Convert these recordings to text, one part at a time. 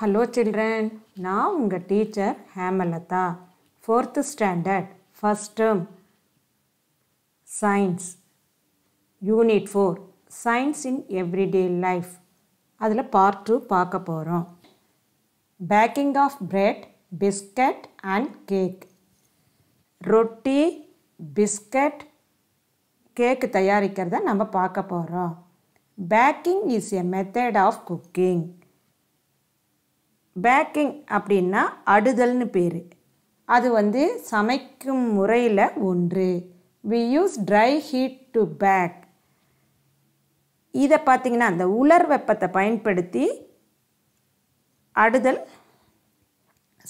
Hello children நான் உங்கள் teacher Hemalatha fourth standard first term science unit four science in everyday life அதில் part two பார்க்க போகிறோம் baking of bread biscuit and cake ரொட்டி biscuit cake தயாரிக்கிறத நம்ம பார்க்க போகிறோம் baking is a method of cooking baking அப்படின்னா அடுதல்னு பேர் அது வந்து சமைக்கும் முறையில் ஒன்று we use dry heat to bake இதை பார்த்திங்கன்னா அந்த உலர் வெப்பத்தை பயன்படுத்தி அடுதல்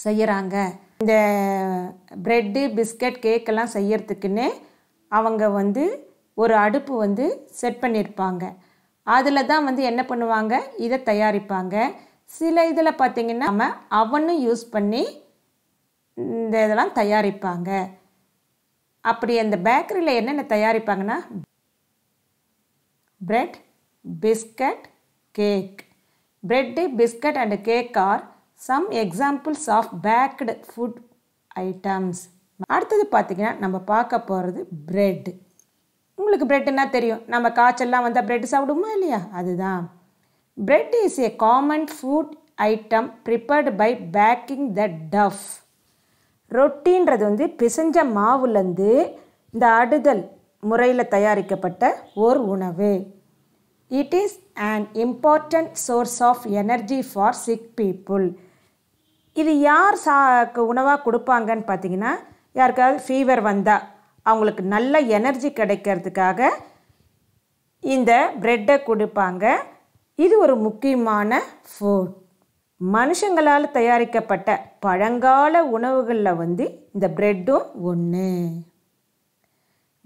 செய்கிறாங்க இந்த ப்ரெட்டு பிஸ்கட் கேக்கெல்லாம் செய்யறதுக்குன்னே அவங்க வந்து ஒரு அடுப்பு வந்து செட் பண்ணியிருப்பாங்க அதில் தான் வந்து என்ன பண்ணுவாங்க இதை தயாரிப்பாங்க சில இதில் பார்த்திங்கன்னா நம்ம அவனும் யூஸ் பண்ணி இந்த இதெல்லாம் தயாரிப்பாங்க அப்படி அந்த பேக்கரியில் என்னென்ன தயாரிப்பாங்கன்னா bread biscuit cake bread biscuit and cake are some examples of baked food items அடுத்தது பார்த்திங்கன்னா நம்ம பார்க்க போகிறது பிரெட் உங்களுக்கு பிரெட்டுன்னா தெரியும் நம்ம காய்ச்சல்லாம் வந்தால் பிரெட் சாப்பிடுமா இல்லையா அதுதான் Bread is a common food item prepared by baking the dough ரொட்டின்றது வந்து பிசைஞ்ச மாவுலேருந்து இந்த அடுதல் முறையில் தயாரிக்கப்பட்ட ஓர் உணவு it is and important source of energy for sick people இது யார் சாக்கு உணவாக கொடுப்பாங்கன்னு பார்த்தீங்கன்னா யாருக்காவது ஃபீவர் வந்தால் அவங்களுக்கு நல்ல எனர்ஜி கிடைக்கிறதுக்காக இந்த ப்ரெட்டை கொடுப்பாங்க இது ஒரு முக்கியமான ஃபுட் மனுஷங்களால் தயாரிக்கப்பட்ட பழங்கால உணவுகளில் வந்து இந்த ப்ரெட்டும் ஒன்று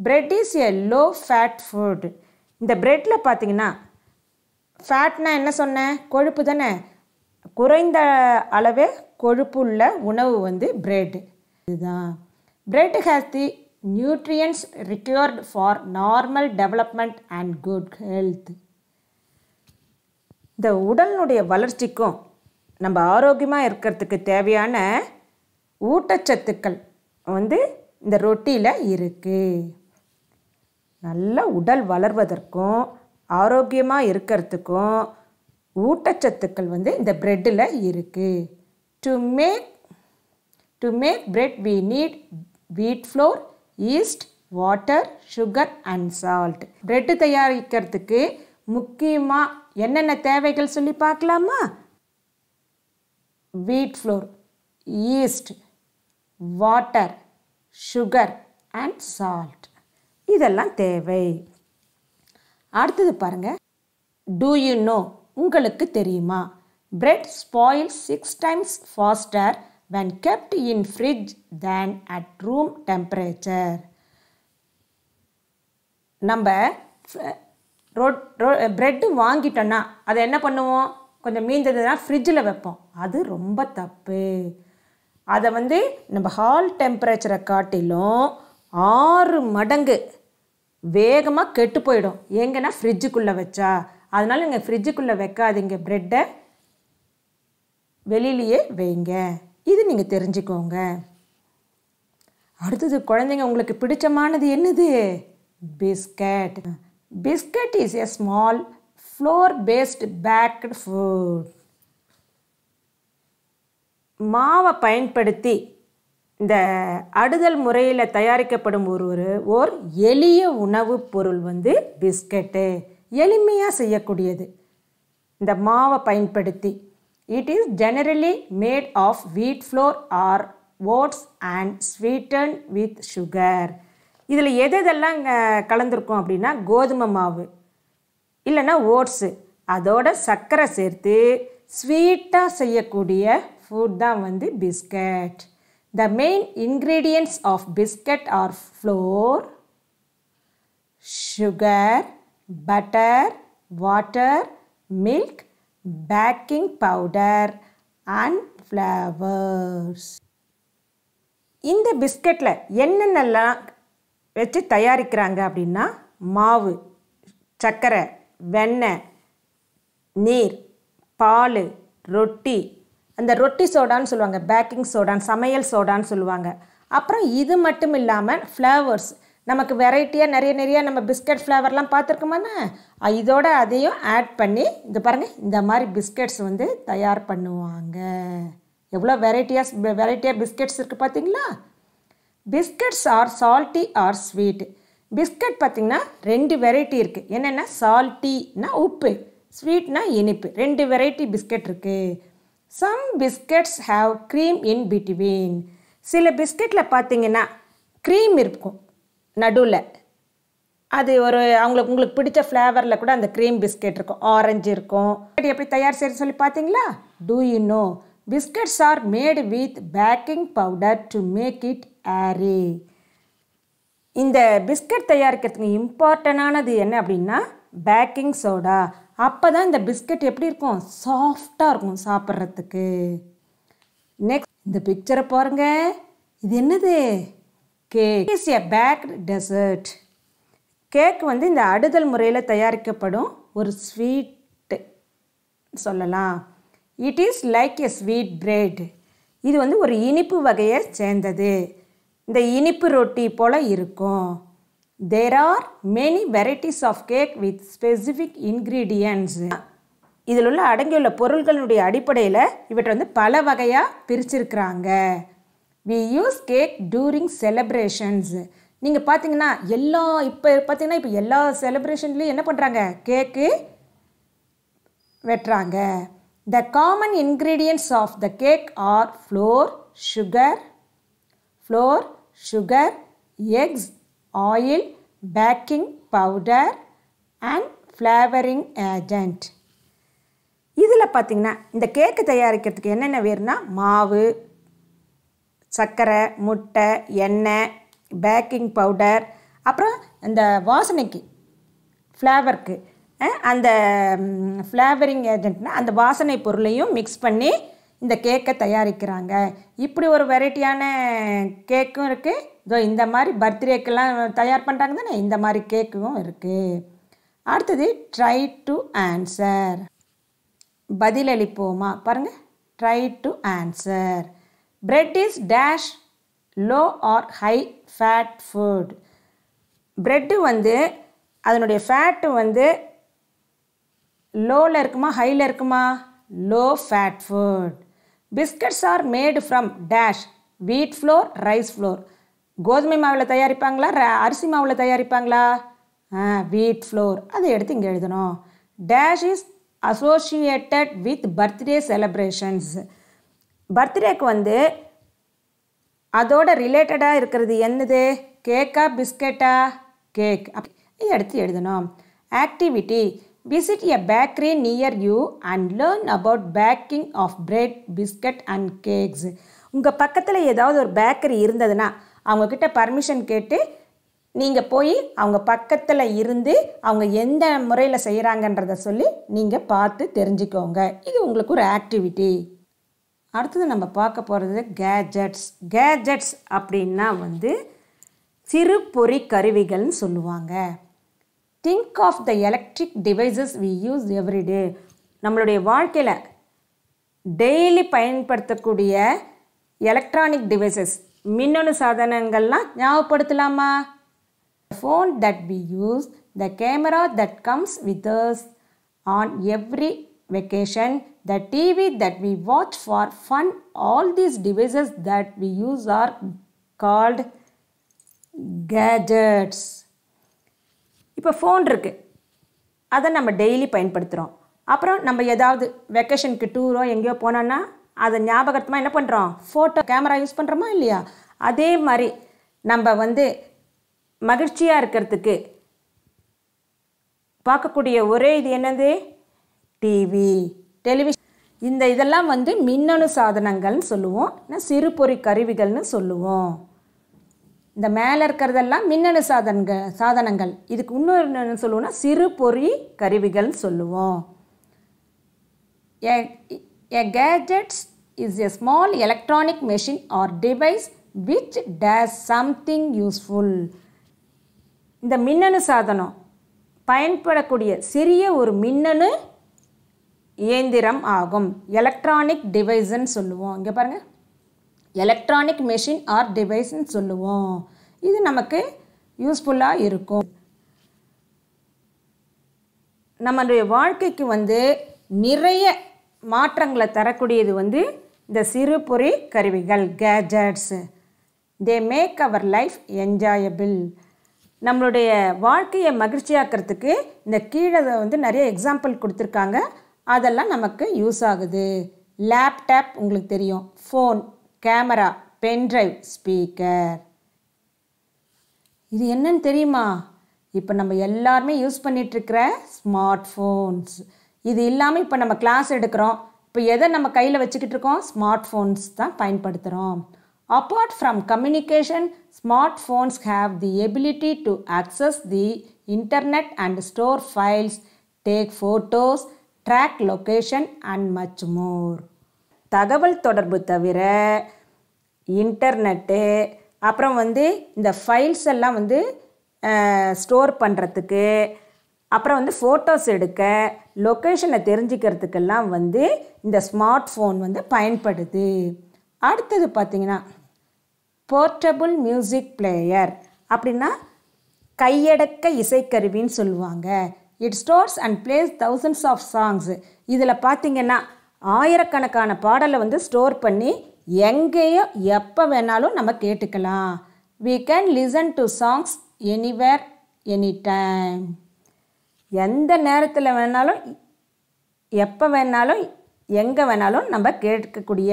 bread is a low fat food இந்த ப்ரெட்டில் பார்த்தீங்கன்னா ஃபேட்னா என்ன சொன்னேன் கொழுப்பு தானே குறைந்த அளவே கொழுப்பு உள்ள உணவு வந்து பிரெட் இதுதான் bread has the nutrients required for normal development and good health இந்த உடலினுடைய வளர்ச்சிக்கும் நம்ம ஆரோக்கியமாக இருக்கிறதுக்கு தேவையான ஊட்டச்சத்துக்கள் வந்து இந்த ரொட்டியில் இருக்குது நல்ல உடல் வளர்வதற்கும் ஆரோக்கியமாக இருக்கிறதுக்கும் ஊட்டச்சத்துக்கள் வந்து இந்த ப்ரெட்டில் இருக்குது to make to make bread we need wheat flour yeast water sugar and salt bread தயாரிக்கிறதுக்கு முக்கியமாக என்னென்ன தேவைகள் சொல்லி பார்க்கலாமா wheat flour yeast water sugar and salt இதெல்லாம் தேவை அடுத்தது பாருங்கள் டூ யூ நோ உங்களுக்கு தெரியுமா bread spoil six times faster when kept in fridge than at room temperature நம்ம ரோட் ரோ ப்ரெட்டு வாங்கிட்டோன்னா அதை என்ன பண்ணுவோம் கொஞ்சம் மீந்ததுன்னா ஃப்ரிட்ஜில் வைப்போம் அது ரொம்ப தப்பு அதை வந்து நம்ம ஹால் டெம்பரேச்சரை காட்டிலும் ஆறு மடங்கு வேகமாக கெட்டு போயிடும் எங்கன்னா ஃப்ரிட்ஜுக்குள்ளே வச்சா அதனால் நீங்கள் ஃப்ரிட்ஜுக்குள்ளே வைக்காதீங்க ப்ரெட்டை வெளியிலேயே வைங்க இது நீங்கள் தெரிஞ்சுக்கோங்க அடுத்தது குழந்தைங்க உங்களுக்கு பிடிச்சமானது என்னது biscuit Biscuit is a small flour-based baked food. மாவை பயன்படுத்தி இந்த அடுதல் முறையில் தயாரிக்கப்படும் ஒரு ஒரு ஓர் எளிய உணவுப் பொருள் வந்து பிஸ்கட்டு எளிமையாக செய்யக்கூடியது இந்த மாவை பயன்படுத்தி it is generally made of wheat flour or oats and sweeten with sugar இதில் எது இதெல்லாம் கலந்துருக்கும் அப்படின்னா கோதுமை மாவு இல்லைன்னா ஓட்ஸு அதோட சர்க்கரை சேர்த்து ஸ்வீட்டாக செய்யக்கூடிய ஃபுட் தான் வந்து biscuit the main ingredients of biscuit are flour sugar butter water milk baking powder and flavours இந்த பிஸ்கட்டில் என்னென்னலாம் வச்சு தயாரிக்கிறாங்க அப்படின்னா மாவு சர்க்கரை வெண்ணெய் நீர் பால் ரொட்டி அந்த ரொட்டி சோடான்னு சொல்லுவாங்க பேக்கிங் சோடான் சமையல் சோடான்னு சொல்லுவாங்க அப்புறம் இது மட்டும் இல்லாமல் ஃப்ளேவர்ஸ் நமக்கு வெரைட்டியாக நிறைய நிறைய நம்ம பிஸ்கட் ஃப்ளேவர்லாம் பார்த்துருக்கோமாண்ணே இதோட அதையும் ஆட் பண்ணி இந்த பாருங்கள் இந்த மாதிரி பிஸ்கட்ஸ் வந்து தயார் பண்ணுவாங்க எவ்வளோ வெரைட்டியாக வெரைட்டியாக பிஸ்கட்ஸ் இருக்குது பார்த்தீங்களா biscuits are salty or sweet biscuit பார்த்திங்கன்னா ரெண்டு வெரைட்டி இருக்குது என்னென்னா சால்ட்டினா உப்பு ஸ்வீட்னா இனிப்பு ரெண்டு வெரைட்டி பிஸ்கட் இருக்குது some biscuits have cream in between சில பிஸ்கட்டில் பார்த்தீங்கன்னா க்ரீம் இருக்கும் நடுவில் அது ஒரு அவங்களுக்கு உங்களுக்கு பிடிச்ச ஃப்ளேவரில் கூட அந்த க்ரீம் பிஸ்கட் இருக்கும் ஆரஞ்சு இருக்கும் எப்படி தயார் செய்ய சொல்லி பார்த்தீங்களா do you know biscuits are made with baking powder to make it airy இந்த பிஸ்கட் தயாரிக்கிறதுக்கு இம்பார்ட்டண்டானது என்ன அப்படின்னா பேக்கிங் சோடா அப்போ தான் இந்த பிஸ்கட் எப்படி இருக்கும் சாஃப்டாக இருக்கும் சாப்பிட்றதுக்கு நெக்ஸ்ட் இந்த பிக்சரை பாருங்க இது என்னது cake is a bake dessert cake வந்து இந்த அடுதல் முறையில் தயாரிக்கப்படும் ஒரு ஸ்வீட்டு சொல்லலாம் it is like a sweet bread இது வந்து ஒரு இனிப்பு வகையை சேர்ந்தது இந்த இனிப்பு ரொட்டி போல் இருக்கும் there are many varieties of cake with specific ingredients இதில் உள்ள அடங்கியுள்ள பொருள்களுடைய அடிப்படையில் இவற்றை வந்து பல வகையாக பிரிச்சிருக்கிறாங்க we use cake during celebrations நீங்கள் பார்த்தீங்கன்னா எல்லா இப்போ பார்த்தீங்கன்னா இப்போ எல்லா செலப்ரேஷன்லேயும் என்ன பண்ணுறாங்க கேக்கு வெட்டுறாங்க the common ingredients of the cake are flour sugar flour sugar, eggs oil baking powder and flavouring agent இதில் பார்த்திங்கன்னா இந்த கேக்கு தயாரிக்கிறதுக்கு என்னென்ன வேறுனா மாவு சர்க்கரை முட்டை எண்ணெய் பேக்கிங் பவுடர் அப்புறம் இந்த வாசனைக்கு ஃப்ளேவருக்கு அந்த ஃப்ளேவரிங் ஏஜென்ட்னா அந்த வாசனை பொருளையும் மிக்ஸ் பண்ணி இந்த கேக்கை தயாரிக்கிறாங்க இப்படி ஒரு வெரைட்டியான கேக்கும் இருக்குது இதோ இந்த மாதிரி பர்த்டேக்கெல்லாம் தயார் பண்ணுறாங்க தானே இந்த மாதிரி கேக்கும் இருக்குது அடுத்தது ட்ரை டு ஆன்சர் பதிலளிப்போமா பாருங்கள் try to answer bread is dash low or high fat food bread வந்து அதனுடைய ஃபேட்டு வந்து லோவில் இருக்குமா ஹையில் இருக்குமா low fat food biscuits are made from dash wheat flour rice flour கோதுமை மாவில் தயாரிப்பாங்களா அரிசி மாவில் தயாரிப்பாங்களா வீட் ஃப்ளோர் அதை எடுத்து இங்கே எழுதணும் dash is associated with birthday celebrations பர்த்டேக்கு வந்து அதோட ரிலேட்டடாக இருக்கிறது என்னது கேக்கா பிஸ்கெட்டா கேக் அப்படி எடுத்து எழுதணும் activity visit a bakery near you and learn about baking of bread biscuit and cakes உங்கள் பக்கத்தில் ஏதாவது ஒரு பேக்கரி இருந்ததுன்னா அவங்கக்கிட்ட பர்மிஷன் கேட்டு நீங்கள் போய் அவங்க பக்கத்தில் இருந்து அவங்க எந்த முறையில் செய்கிறாங்கன்றத சொல்லி நீங்கள் பார்த்து தெரிஞ்சுக்கோங்க இது உங்களுக்கு ஒரு ஆக்டிவிட்டி அடுத்தது நம்ம பார்க்க போகிறது கேஜெட்ஸ் கேஜெட்ஸ் அப்படின்னா வந்து சிறு பொறி கருவிகள்னு சொல்லுவாங்க think of the electric devices we use everyday நம்மளுடைய வாழ்க்கையில் டெய்லி பயன்படுத்தக்கூடிய எலக்ட்ரானிக் டிவைசஸ் மின்னணு சாதனங்கள்லாம் ஞாபகப்படுத்தலாமா phone that we use the camera that comes with on every vacation the TV that we watch for fun all these devices that we use are called gadgets இப்போ phone இருக்குது அதை நம்ம daily பயன்படுத்துகிறோம் அப்புறம் நம்ம ஏதாவது வெக்கேஷனுக்கு டூரோ எங்கேயோ போனோன்னா அதை ஞாபகத்தமாக என்ன பண்ணுறோம் ஃபோட்டோ கேமரா யூஸ் பண்ணுறோமா இல்லையா அதே மாதிரி நம்ம வந்து மகிழ்ச்சியாக இருக்கிறதுக்கு பார்க்கக்கூடிய ஒரே இது என்னது டிவி டெலிவிஷன் இந்த இதெல்லாம் வந்து மின்னணு சாதனங்கள்னு சொல்லுவோம் சிறு பொறி கருவிகள்னு சொல்லுவோம் இந்த மேலே இருக்கிறதெல்லாம் மின்னணு சாதனங்க சாதனங்கள் இதுக்கு இன்னொரு என்ன சொல்லுவோம்னா சிறு பொறி கருவிகள்னு சொல்லுவோம் a gadgets is a small electronic machine or device which does something useful இந்த மின்னணு சாதனம் பயன்படக்கூடிய சிறிய ஒரு மின்னணு இயந்திரம் ஆகும் எலக்ட்ரானிக் டிவைஸ்ன்னு சொல்லுவோம் இங்கே பாருங்கள் எலக்ட்ரானிக் மெஷின் ஆர் டிவைஸ்ன்னு சொல்லுவோம் இது நமக்கு யூஸ்ஃபுல்லாக இருக்கும் நம்மளுடைய வாழ்க்கைக்கு வந்து நிறைய மாற்றங்களை தரக்கூடியது வந்து இந்த சிறு பொறி கருவிகள் gadgets they make our life enjoyable நம்மளுடைய வாழ்க்கையை மகிழ்ச்சியாக்கிறதுக்கு இந்த கீழே வந்து நிறைய எக்ஸாம்பிள் கொடுத்துருக்காங்க அதெல்லாம் நமக்கு யூஸ் ஆகுது லேப்டாப் உங்களுக்கு தெரியும் ஃபோன் கேமரா பென்ட்ரைவ் ஸ்பீக்கர் இது என்னன்னு தெரியுமா இப்போ நம்ம எல்லாருமே யூஸ் பண்ணிகிட்ருக்கிற ஸ்மார்ட் ஃபோன்ஸ் இது இல்லாமல் இப்போ நம்ம கிளாஸ் எடுக்கிறோம் இப்போ எதை நம்ம கையில் வச்சுக்கிட்டு இருக்கோம் ஸ்மார்ட் ஃபோன்ஸ் தான் பயன்படுத்துகிறோம் apart from communication smart phones have the ability to access the internet and store files take photos track location and much more தகவல் தொடர்பு தவிர இன்டர்நெட்டு அப்புறம் வந்து இந்த ஃபைல்ஸ் எல்லாம் வந்து ஸ்டோர் பண்ணுறதுக்கு அப்புறம் வந்து ஃபோட்டோஸ் எடுக்க லொக்கேஷனை தெரிஞ்சுக்கிறதுக்கெல்லாம் வந்து இந்த ஸ்மார்ட் ஃபோன் வந்து பயன்படுது அடுத்தது பார்த்திங்கன்னா போர்ட்டபுள் மியூசிக் பிளேயர் அப்படின்னா கையடக்க இசைக்கருவின்னு சொல்லுவாங்க it stores and plays thousands of songs இதில் பார்த்திங்கன்னா ஆயிரக்கணக்கான பாடலை வந்து ஸ்டோர் பண்ணி எங்கேயோ எப்போ வேணாலும் நம்ம கேட்டுக்கலாம் we can listen to songs anywhere any time எந்த நேரத்தில் வேணாலும் எப்போ வேணாலும் எங்கே வேணாலும் நம்ம கேட்கக்கூடிய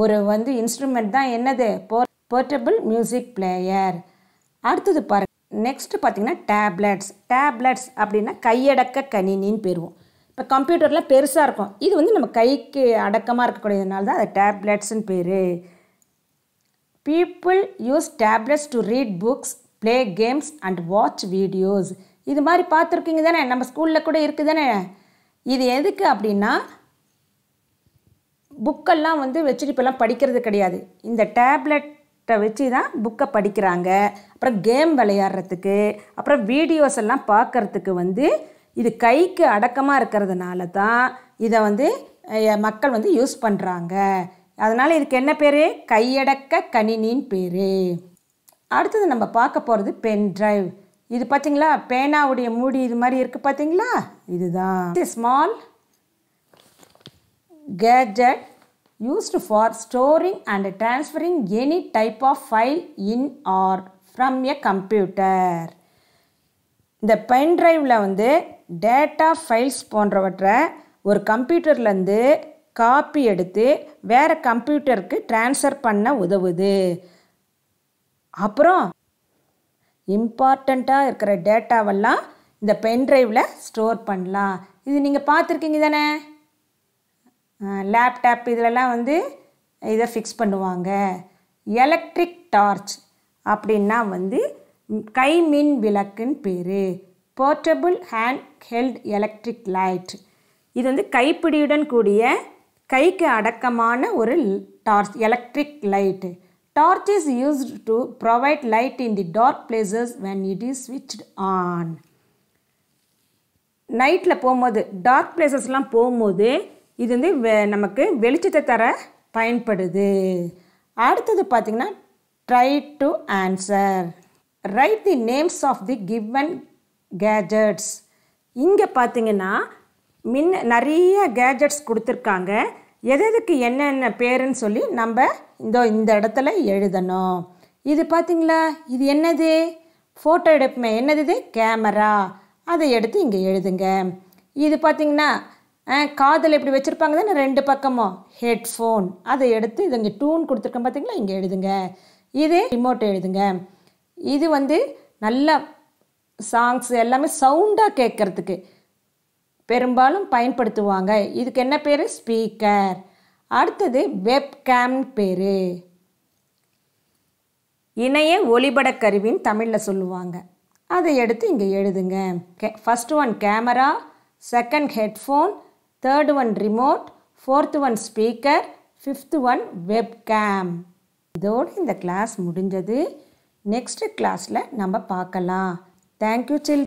ஒரு வந்து இன்ஸ்ட்ருமெண்ட் தான் என்னது போ போர்ட்டபிள் மியூசிக் பிளேயர் அடுத்தது பாருங்கள் நெக்ஸ்ட்டு பார்த்திங்கன்னா டேப்லெட்ஸ் டேப்லெட்ஸ் அப்படின்னா கையடக்க கணினின்னு பெறுவோம் இப்போ கம்ப்யூட்டரில் பெருசாக இருக்கும் இது வந்து நம்ம கைக்கு அடக்கமாக இருக்கக்கூடியதுனால தான் அது டேப்லெட்ஸ்னு பேர் people use tablets to read books play games and watch videos இது மாதிரி பார்த்துருக்கீங்க தானே நம்ம ஸ்கூலில் கூட இருக்குது தானே இது எதுக்கு அப்படின்னா புக்கெல்லாம் வந்து வச்சுட்டு இப்போல்லாம் படிக்கிறது கிடையாது இந்த டேப்லெட்டை வச்சு தான் புக்கை படிக்கிறாங்க அப்புறம் கேம் விளையாடுறதுக்கு அப்புறம் வீடியோஸ் எல்லாம் பார்க்குறதுக்கு வந்து இது கைக்கு அடக்கமாக இருக்கிறதுனால தான் இதை வந்து மக்கள் வந்து யூஸ் பண்ணுறாங்க அதனால் இதுக்கு என்ன பேர் கையடக்க கணினின்னு பேர் அடுத்தது நம்ம பார்க்க போகிறது பென் ட்ரைவ் இது பார்த்திங்களா பேனாவுடைய மூடி இது மாதிரி இருக்குது பார்த்திங்களா இதுதான் small gadget used for storing and transferring any type of file in or from a computer இந்த பென் ட்ரைவில் வந்து டேட்டா ஃபைல்ஸ் போன்றவற்றை ஒரு கம்ப்யூட்டர்லேருந்து காப்பி எடுத்து வேறு கம்ப்யூட்டருக்கு டிரான்ஸ்ஃபர் பண்ண உதவுது அப்புறம் இம்பார்ட்டண்ட்டாக இருக்கிற டேட்டாவெல்லாம் இந்த பென் ட்ரைவில் ஸ்டோர் பண்ணலாம் இது நீங்கள் பார்த்துருக்கீங்க தானே லேப்டாப் இதிலலாம் வந்து இதை ஃபிக்ஸ் பண்ணுவாங்க எலக்ட்ரிக் டார்ச் அப்படின்னா வந்து கைமின் விளக்குன்னு பேர் portable hand held electric light இது வந்து கைப்பிடியுடன் கூடிய கைக்கு அடக்கமான ஒரு torch electric light torch is used to provide light in the dark places when it is ஸ்விட்ச் ஆன் நைட்டில் போகும்போது டார்க் பிளேசஸ்லாம் போகும்போது இது வந்து வெ நமக்கு வெளிச்சத்தை தர பயன்படுது அடுத்தது பார்த்திங்கன்னா try to answer write the names of the given gadgets இங்கே பார்த்தீங்கன்னா மின் நிறைய கேஜெட்ஸ் கொடுத்துருக்காங்க எது எதுக்கு என்னென்ன பேருன்னு சொல்லி நம்ம இந்த இந்த இடத்துல எழுதணும் இது பார்த்திங்களா இது என்னது ஃபோட்டோ எடுப்புமே என்னது இது கேமரா அதை எடுத்து இங்கே எழுதுங்க இது பார்த்திங்கன்னா காதில் இப்படி வச்சுருப்பாங்க தானே ரெண்டு பக்கமும் ஹெட்ஃபோன் அதை எடுத்து இது இங்கே டூன் கொடுத்துருக்கேன் பார்த்திங்களா இங்கே எழுதுங்க இது ரிமோட் எழுதுங்க இது வந்து நல்லா சாங்ஸ் எல்லாமே சவுண்டாக கேட்குறதுக்கு பெரும்பாலும் பயன்படுத்துவாங்க இதுக்கு என்ன பேர் ஸ்பீக்கர் அடுத்தது வெப்கேம் பேர் இணைய ஒளிபட கருவின்னு தமிழில் சொல்லுவாங்க அதை எடுத்து இங்கே எழுதுங்க okay first one camera second headphone third one remote fourth one speaker fifth one webcam இதோடு இந்த கிளாஸ் முடிஞ்சது நெக்ஸ்ட் கிளாஸில் நம்ம பார்க்கலாம் Thank you children.